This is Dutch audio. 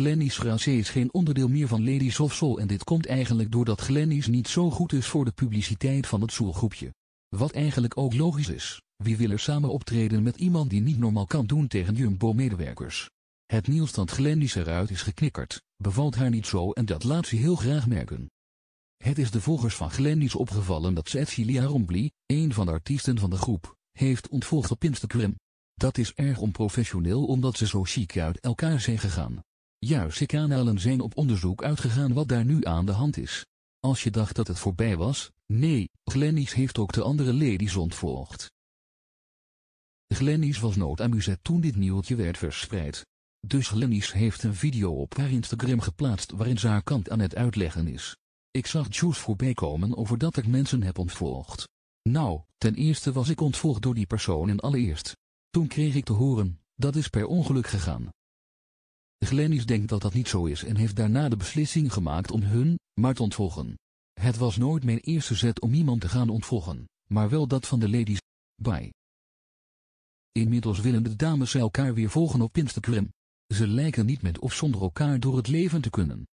Glennis Fraser is geen onderdeel meer van Ladies of Soul en dit komt eigenlijk doordat Glennis niet zo goed is voor de publiciteit van het Soulgroepje. Wat eigenlijk ook logisch is, wie wil er samen optreden met iemand die niet normaal kan doen tegen Jumbo-medewerkers. Het nieuws dat Glennis eruit is geknikkerd, bevalt haar niet zo en dat laat ze heel graag merken. Het is de volgers van Glennis opgevallen dat Cecilia Rombly, een van de artiesten van de groep, heeft ontvolgd op Instagram. Dat is erg onprofessioneel omdat ze zo chic uit elkaar zijn gegaan. Juiste kanalen zijn op onderzoek uitgegaan wat daar nu aan de hand is. Als je dacht dat het voorbij was, nee, Glennis heeft ook de andere ladies ontvolgd. Glennis was noodamuzet toen dit nieuwtje werd verspreid. Dus Glennis heeft een video op haar Instagram geplaatst waarin ze haar kant aan het uitleggen is. Ik zag Juice voorbij komen over dat ik mensen heb ontvolgd. Nou, ten eerste was ik ontvolgd door die persoon en allereerst. Toen kreeg ik te horen, dat is per ongeluk gegaan. Glennis denkt dat dat niet zo is en heeft daarna de beslissing gemaakt om hun, maar te ontvolgen. Het was nooit mijn eerste zet om iemand te gaan ontvolgen, maar wel dat van de ladies. Bye. Inmiddels willen de dames elkaar weer volgen op Instagram. Ze lijken niet met of zonder elkaar door het leven te kunnen.